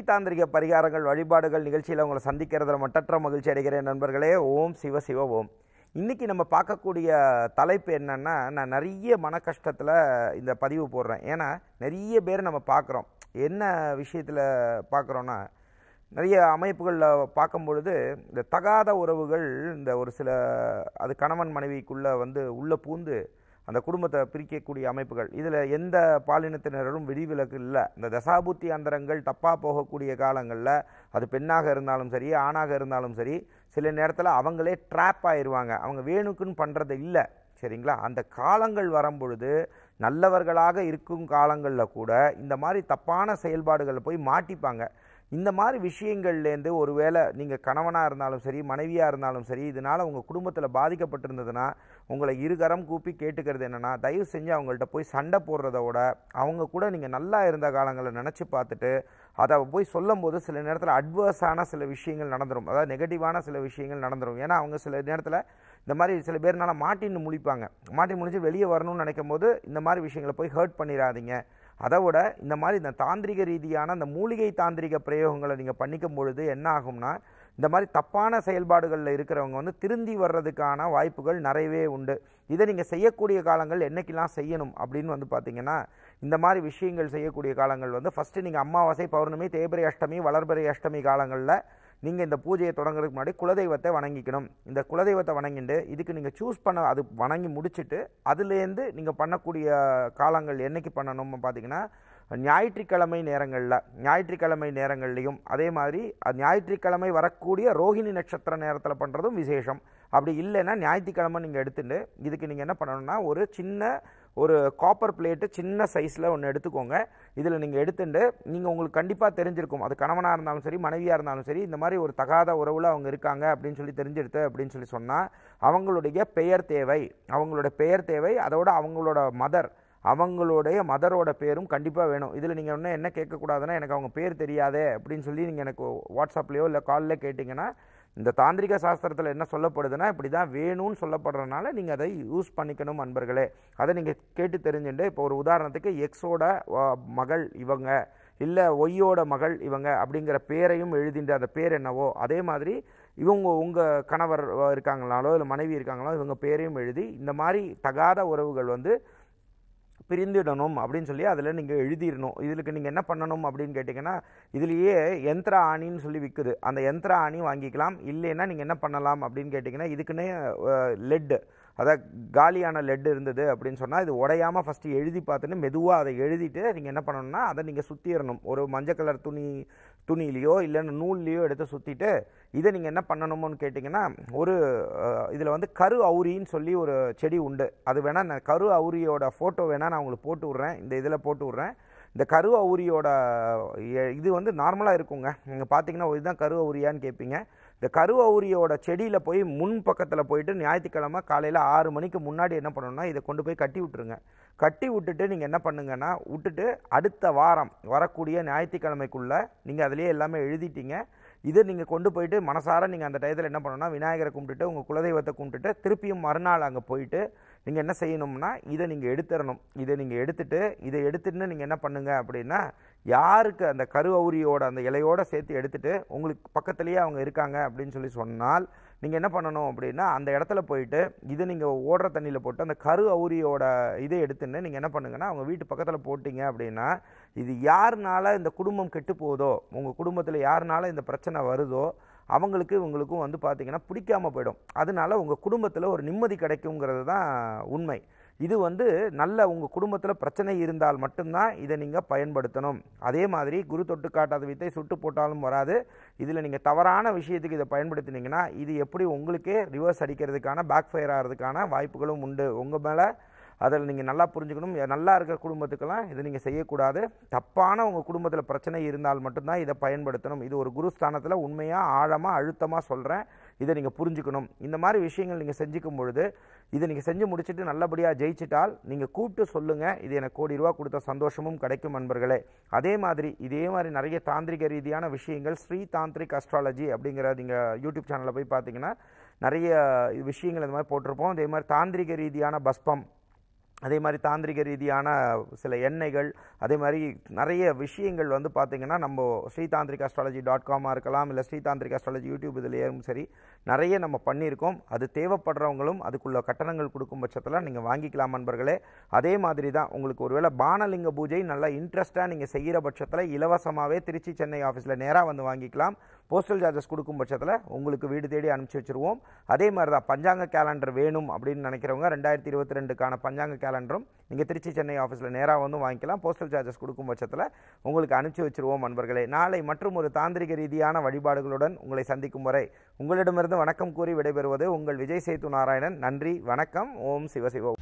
ஸ்ரீதாந்திரிக பரிகாரங்கள் வழிபாடுகள் நிகழ்ச்சியில் உங்களை சந்திக்கிறதுல மட்டற்ற மகிழ்ச்சி அடைகிறேன் நண்பர்களே ஓம் சிவ சிவ ஓம் இன்றைக்கி நம்ம பார்க்கக்கூடிய தலைப்பு என்னென்னா நான் நிறைய மன கஷ்டத்தில் இந்த பதிவு போடுறேன் ஏன்னா நிறைய பேர் நம்ம பார்க்குறோம் என்ன விஷயத்தில் பார்க்குறோன்னா நிறைய அமைப்புகளில் பார்க்கும் பொழுது இந்த தகாத உறவுகள் இந்த ஒரு சில அது கணவன் மனைவிக்குள்ளே வந்து உள்ளே பூந்து அந்த குடும்பத்தை பிரிக்கக்கூடிய அமைப்புகள் இதில் எந்த பாலினத்தினரும் விதிவிலக்கு இல்லை இந்த தசாபுத்தி அந்தரங்கள் தப்பாக போகக்கூடிய காலங்களில் அது பெண்ணாக இருந்தாலும் சரி ஆணாக இருந்தாலும் சரி சில நேரத்தில் அவங்களே ட்ராப் ஆயிடுவாங்க அவங்க வேணுக்குன்னு பண்ணுறது இல்லை சரிங்களா அந்த காலங்கள் வரும்பொழுது நல்லவர்களாக இருக்கும் காலங்களில் கூட இந்த மாதிரி தப்பான செயல்பாடுகளில் போய் மாட்டிப்பாங்க இந்த மாதிரி விஷயங்கள்லேருந்து ஒரு வேளை நீங்கள் கணவனாக இருந்தாலும் சரி மனைவியாக இருந்தாலும் சரி இதனால் உங்கள் குடும்பத்தில் பாதிக்கப்பட்டிருந்ததுன்னா உங்களை இருகரம் கூப்பி கேட்டுக்கிறது என்னென்னா தயவு செஞ்சு அவங்கள்ட்ட போய் சண்டை போடுறத விட அவங்க கூட நீங்கள் நல்லா இருந்த காலங்களை நினச்சி பார்த்துட்டு அதை போய் சொல்லும் போது சில நேரத்தில் அட்வர்ஸான சில விஷயங்கள் நடந்துடும் அதாவது நெகட்டிவான சில விஷயங்கள் நடந்துடும் ஏன்னா அவங்க சில நேரத்தில் இந்த மாதிரி சில பேர்னால மாட்டின்னு முழிப்பாங்க மாட்டின்னு முழிச்சு வெளியே வரணும்னு நினைக்கும் போது இந்த மாதிரி விஷயங்களை போய் ஹர்ட் பண்ணிடாதீங்க அதை விட இந்த மாதிரி இந்த தாந்திரிக ரீதியான இந்த மூலிகை தாந்திரிக பிரயோகங்களை நீங்கள் பண்ணிக்கும் பொழுது என்ன ஆகும்னா இந்த மாதிரி தப்பான செயல்பாடுகளில் இருக்கிறவங்க வந்து திருந்தி வர்றதுக்கான வாய்ப்புகள் நிறையவே உண்டு இதை நீங்கள் செய்யக்கூடிய காலங்கள் என்னைக்கெல்லாம் செய்யணும் அப்படின்னு வந்து பார்த்திங்கன்னா இந்த மாதிரி விஷயங்கள் செய்யக்கூடிய காலங்கள் வந்து ஃபஸ்ட்டு நீங்கள் அமாவாசை பௌர்ணமி தேபரை அஷ்டமி வளர்பிறை அஷ்டமி காலங்களில் நீங்கள் இந்த பூஜையை தொடங்குறதுக்கு முன்னாடி குலதெய்வத்தை வணங்கிக்கணும் இந்த குலதெய்வத்தை வணங்கிட்டு இதுக்கு நீங்கள் சூஸ் பண்ண அது வணங்கி முடிச்சுட்டு அதுலேருந்து நீங்கள் பண்ணக்கூடிய காலங்கள் என்றைக்கு பண்ணணும்னு பார்த்தீங்கன்னா ஞாயிற்றுக்கிழமை நேரங்களில் ஞாயிற்றுக்கிழமை நேரங்கள்லையும் அதே மாதிரி அது ஞாயிற்றுக்கிழமை வரக்கூடிய ரோஹிணி நட்சத்திர நேரத்தில் பண்ணுறதும் விசேஷம் அப்படி இல்லைன்னா ஞாயிற்றுக்கிழமை நீங்கள் எடுத்துட்டு இதுக்கு நீங்கள் என்ன பண்ணணும்னா ஒரு சின்ன ஒரு காப்பர் பிளேட்டு சின்ன சைஸில் ஒன்று எடுத்துக்கோங்க இதில் நீங்கள் எடுத்துட்டு நீங்கள் உங்களுக்கு கண்டிப்பாக தெரிஞ்சிருக்கும் அது கணவனாக இருந்தாலும் சரி மனைவியாக இருந்தாலும் சரி இந்த மாதிரி ஒரு தகாத உறவில் அவங்க இருக்காங்க அப்படின்னு சொல்லி தெரிஞ்செடுத்து அப்படின்னு சொல்லி சொன்னால் அவங்களுடைய பெயர் தேவை அவங்களோட பெயர் தேவை அதோட அவங்களோட மதர் அவங்களுடைய மதரோட பேரும் கண்டிப்பாக வேணும் இதில் நீங்கள் ஒன்றும் என்ன கேட்கக்கூடாதுன்னா எனக்கு அவங்க பேர் தெரியாதே அப்படின்னு சொல்லி நீங்கள் எனக்கு வாட்ஸ்அப்லேயோ இல்லை காலில் கேட்டிங்கன்னா இந்த தாந்திரிக சாஸ்திரத்தில் என்ன சொல்லப்படுதுன்னா இப்படி தான் வேணும்னு சொல்லப்படுறதுனால நீங்கள் அதை யூஸ் பண்ணிக்கணும் அன்பர்களே அதை நீங்கள் கேட்டு தெரிஞ்சுட்டு இப்போ ஒரு உதாரணத்துக்கு எக்ஸோட மகள் இவங்க இல்லை ஒய்யோட மகள் இவங்க அப்படிங்கிற பேரையும் எழுதிண்டு அந்த பேர் என்னவோ அதே மாதிரி இவங்க உங்கள் கணவர் இருக்காங்களாலோ இல்லை மனைவி இருக்காங்களோ இவங்க பேரையும் எழுதி இந்த மாதிரி தகாத உறவுகள் வந்து பிரிந்துடணும் அப்படின்னு சொல்லி அதில் நீங்கள் எழுதிடணும் இதுக்கு நீங்கள் என்ன பண்ணணும் அப்படின்னு கேட்டிங்கன்னா இதுலேயே எந்திர ஆணின்னு சொல்லி விற்குது அந்த எந்திர ஆணி வாங்கிக்கலாம் இல்லைன்னா நீங்கள் என்ன பண்ணலாம் அப்படின்னு கேட்டிங்கன்னா இதுக்குன்னே லெட்டு அதை காலியான லெட் இருந்தது அப்படின்னு சொன்னால் இது உடையாமல் ஃபஸ்ட்டு எழுதி பார்த்துன்னு மெதுவாக அதை எழுதிட்டு நீங்கள் என்ன பண்ணணும்னா அதை நீங்கள் சுற்றிடணும் ஒரு மஞ்சள் கலர் துணி துணியிலையோ இல்லைன்னா நூல்லையோ எடுத்து சுற்றிட்டு இதை நீங்கள் என்ன பண்ணணுமோன்னு கேட்டிங்கன்னா ஒரு இதில் வந்து கரு அவுரின்னு சொல்லி ஒரு செடி உண்டு அது வேணால் நான் கரு அவுரியோட ஃபோட்டோ வேணால் நான் உங்களுக்கு போட்டு விட்றேன் இந்த இதில் போட்டு விட்றேன் இந்த கரு அவுரியோட இது வந்து நார்மலாக இருக்குங்க நீங்கள் பார்த்தீங்கன்னா இதுதான் கரு அவுரியான்னு கேட்பீங்க இந்த கருவௌரியோட செடியில் போய் முன் பக்கத்தில் போயிட்டு ஞாயிற்றுக்கிழமை காலையில் ஆறு மணிக்கு முன்னாடி என்ன பண்ணணும்னா இதை கொண்டு போய் கட்டி விட்டுருங்க கட்டி விட்டுட்டு நீங்கள் என்ன பண்ணுங்கன்னா விட்டுட்டு அடுத்த வாரம் வரக்கூடிய ஞாயிற்றுக்கிழமைக்குள்ளே நீங்கள் அதிலே எல்லாமே எழுதிட்டீங்க இதை நீங்கள் கொண்டு போயிட்டு மனசார நீங்கள் அந்த டயத்தில் என்ன பண்ணணும்னா விநாயகரை கும்பிட்டுட்டு உங்கள் குலதெய்வத்தை கும்பிட்டுட்டு திருப்பியும் மறுநாள் அங்கே போயிட்டு நீங்கள் என்ன செய்யணும்னா இதை நீங்கள் எடுத்துடணும் இதை நீங்கள் எடுத்துட்டு இதை எடுத்துட்டுன்னு நீங்கள் என்ன பண்ணுங்கள் அப்படின்னா யாருக்கு அந்த கருவௌரியோட அந்த இலையோடு சேர்த்து எடுத்துகிட்டு உங்களுக்கு பக்கத்துலேயே அவங்க இருக்காங்க அப்படின்னு சொல்லி சொன்னால் நீங்கள் என்ன பண்ணணும் அப்படின்னா அந்த இடத்துல போயிட்டு இது நீங்கள் ஓடுற தண்ணியில் போட்டு அந்த கரு அவுரியோட இதை எடுத்துன்னு நீங்கள் என்ன பண்ணுங்கன்னா அவங்க வீட்டு பக்கத்தில் போட்டிங்க அப்படின்னா இது யாருனால இந்த குடும்பம் கெட்டு போகுதோ உங்கள் குடும்பத்தில் யாருனால இந்த பிரச்சனை வருதோ அவங்களுக்கு இவங்களுக்கும் வந்து பார்த்திங்கன்னா பிடிக்காமல் போயிடும் அதனால உங்கள் குடும்பத்தில் ஒரு நிம்மதி கிடைக்குங்கிறது தான் உண்மை இது வந்து நல்ல உங்கள் குடும்பத்தில் பிரச்சனை இருந்தால் மட்டும்தான் இதை நீங்கள் பயன்படுத்தணும் அதே மாதிரி குரு தொட்டு காட்டாத வித்தை சுட்டு போட்டாலும் வராது இதில் நீங்கள் தவறான விஷயத்துக்கு இதை பயன்படுத்தினீங்கன்னா இது எப்படி உங்களுக்கே ரிவர்ஸ் அடிக்கிறதுக்கான பேக் ஃபயர் ஆகிறதுக்கான வாய்ப்புகளும் உண்டு உங்கள் மேலே அதில் நீங்கள் நல்லா புரிஞ்சுக்கணும் நல்லா இருக்கிற குடும்பத்துக்கெல்லாம் இதை நீங்கள் செய்யக்கூடாது தப்பான உங்கள் குடும்பத்தில் பிரச்சனை இருந்தால் மட்டும்தான் இதை பயன்படுத்தணும் இது ஒரு குருஸ்தானத்தில் உண்மையாக ஆழமாக அழுத்தமாக சொல்கிறேன் இதை நீங்கள் புரிஞ்சுக்கணும் இந்த மாதிரி விஷயங்கள் நீங்கள் செஞ்சுக்கும் பொழுது இதை நீங்கள் செஞ்சு முடிச்சுட்டு நல்லபடியாக ஜெயிச்சிட்டால் நீங்கள் கூப்பிட்டு சொல்லுங்கள் இது எனக்கு கோடி ரூபா கொடுத்த சந்தோஷமும் கிடைக்கும் நண்பர்களே அதே மாதிரி இதே மாதிரி நிறைய தாந்திரிக ரீதியான விஷயங்கள் ஸ்ரீ தாந்திரிக் அஸ்ட்ராலஜி அப்படிங்கிற நீங்கள் யூடியூப் சேனலில் போய் பார்த்தீங்கன்னா நிறைய விஷயங்கள் இந்த மாதிரி போட்டிருப்போம் அதே மாதிரி தாந்திரிக ரீதியான பஸ்பம் அதே மாதிரி தாந்திரிக ரீதியான சில எண்ணெய்கள் அதே மாதிரி நிறைய விஷயங்கள் வந்து பார்த்திங்கன்னா நம்ம ஸ்ரீ தாந்திரிக் அஸ்ட்ராலஜி டாட் காமாக இருக்கலாம் இல்லை ஸ்ரீ தாந்திரிக் அஸ்ட்ராலஜி யூடியூப் இதுலேயும் சரி நிறைய நம்ம பண்ணியிருக்கோம் அது தேவைப்படுறவங்களும் அதுக்குள்ள கட்டணங்கள் கொடுக்கும் பட்சத்தில் நீங்கள் வாங்கிக்கலாம் நண்பர்களே அதே மாதிரி தான் உங்களுக்கு ஒருவேளை பானலிங்க பூஜை நல்லா இன்ட்ரெஸ்ட்டாக நீங்கள் செய்கிற பட்சத்தில் இலவசமாகவே திருச்சி சென்னை ஆஃபீஸில் நேராக வந்து வாங்கிக்கலாம் போஸ்டல் சார்ஜஸ் கொடுக்கும் பட்சத்தில் உங்களுக்கு வீடு தேடி அனுப்பிச்சி வச்சுருவோம் அதே மாதிரி தான் பஞ்சாங்க கேலண்டர் வேணும் அப்படின்னு நினைக்கிறவங்க ரெண்டாயிரத்தி இருபத்தி ரெண்டுக்கான பஞ்சாங்க கேலண்டரும் நீங்கள் திருச்சி சென்னை ஆஃபீஸில் நேராக வந்து வாங்கிக்கலாம் போஸ்டல் சார்ஜஸ் கொடுக்கும் பட்சத்தில் உங்களுக்கு அனுப்பிச்சி வச்சுருவோம் நண்பர்களே நாளை மற்றும் ஒரு தாந்திரிக ரீதியான வழிபாடுகளுடன் உங்களை சந்திக்கும் வரை உங்களிடமிருந்து வணக்கம் கூறி விடைபெறுவது உங்கள் விஜய் சேத்து நாராயணன் நன்றி வணக்கம் ஓம் சிவசிவம்